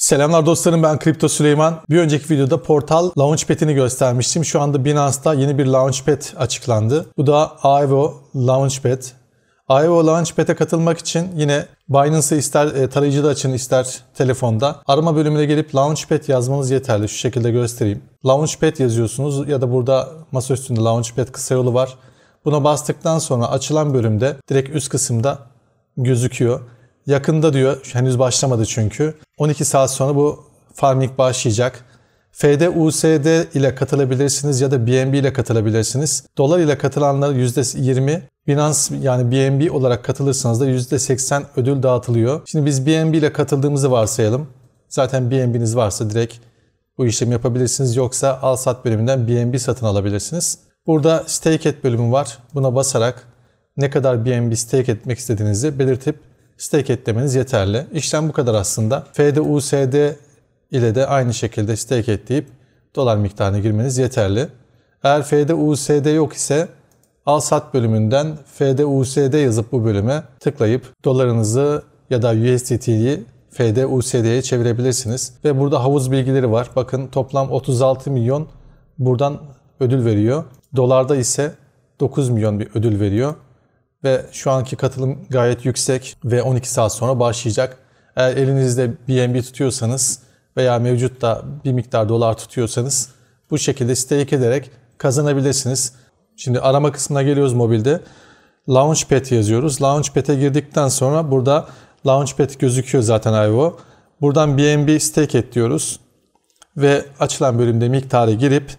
Selamlar dostlarım ben Kripto Süleyman. Bir önceki videoda Portal Launchpad'ini göstermiştim. Şu anda Binance'da yeni bir Launchpad açıklandı. Bu da AEVO Launchpad. AEVO Launchpad'e katılmak için yine Binance'ı ister e, tarayıcıda açın ister telefonda. Arama bölümüne gelip Launchpad yazmanız yeterli. Şu şekilde göstereyim. Launchpad yazıyorsunuz ya da burada masa üstünde Launchpad kısa yolu var. Buna bastıktan sonra açılan bölümde direkt üst kısımda gözüküyor. Yakında diyor, henüz başlamadı çünkü. 12 saat sonra bu farming başlayacak. FD USD ile katılabilirsiniz ya da BNB ile katılabilirsiniz. Dolar ile katılanlar %20, Binance yani BNB olarak katılırsanız da %80 ödül dağıtılıyor. Şimdi biz BNB ile katıldığımızı varsayalım. Zaten BNB'niz varsa direkt bu işlemi yapabilirsiniz. Yoksa al sat bölümünden BNB satın alabilirsiniz. Burada stake et bölümü var. Buna basarak ne kadar BNB stake etmek istediğinizi belirtip stake eklemeniz yeterli. İşlem bu kadar aslında. FDUSD ile de aynı şekilde stake ekleyip dolar miktarına girmeniz yeterli. Eğer FDUSD yok ise al sat bölümünden FDUSD yazıp bu bölüme tıklayıp dolarınızı ya da USDT'yi FDUSD'ye çevirebilirsiniz. Ve burada havuz bilgileri var. Bakın toplam 36 milyon buradan ödül veriyor. Dolarda ise 9 milyon bir ödül veriyor ve şu anki katılım gayet yüksek ve 12 saat sonra başlayacak. Eğer elinizde BNB tutuyorsanız veya mevcut da bir miktar dolar tutuyorsanız bu şekilde stake ederek kazanabilirsiniz. Şimdi arama kısmına geliyoruz mobilde. Launchpad yazıyoruz. Launchpad'e girdikten sonra burada Launchpad gözüküyor zaten IVO. Buradan BNB stake et diyoruz. Ve açılan bölümde miktarı girip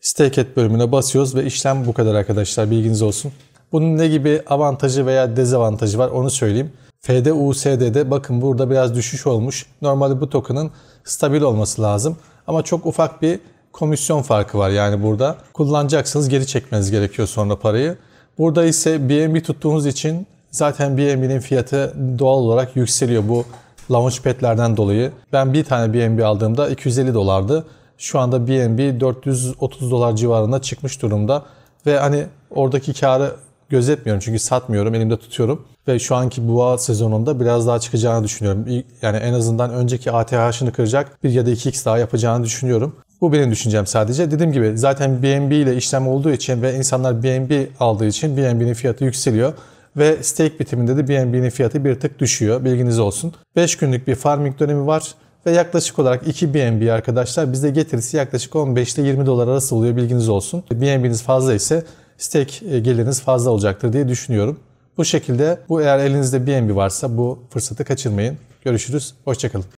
stake et bölümüne basıyoruz ve işlem bu kadar arkadaşlar bilginiz olsun. Bunun ne gibi avantajı veya dezavantajı var onu söyleyeyim. FDUSD'de bakın burada biraz düşüş olmuş. Normalde bu token'ın stabil olması lazım. Ama çok ufak bir komisyon farkı var yani burada. Kullanacaksınız geri çekmeniz gerekiyor sonra parayı. Burada ise BNB tuttuğunuz için zaten BNB'nin fiyatı doğal olarak yükseliyor bu launchpad'lerden dolayı. Ben bir tane BNB aldığımda 250 dolardı. Şu anda BNB 430 dolar civarına çıkmış durumda. Ve hani oradaki karı gözetmiyorum. Çünkü satmıyorum, elimde tutuyorum. Ve şu anki boğa sezonunda biraz daha çıkacağını düşünüyorum. Yani en azından önceki ATH'ını kıracak bir ya da 2x daha yapacağını düşünüyorum. Bu benim düşüncem sadece. Dediğim gibi zaten BNB ile işlem olduğu için ve insanlar BNB aldığı için BNB'nin fiyatı yükseliyor ve stake bitiminde de BNB'nin fiyatı bir tık düşüyor. Bilginiz olsun. 5 günlük bir farming dönemi var ve yaklaşık olarak 2 BNB arkadaşlar bizde getirisi yaklaşık 15 ile 20 dolar arası oluyor bilginiz olsun. BNB'niz fazla ise stake e, geliriniz fazla olacaktır diye düşünüyorum. Bu şekilde bu eğer elinizde BNB varsa bu fırsatı kaçırmayın. Görüşürüz. Hoşçakalın.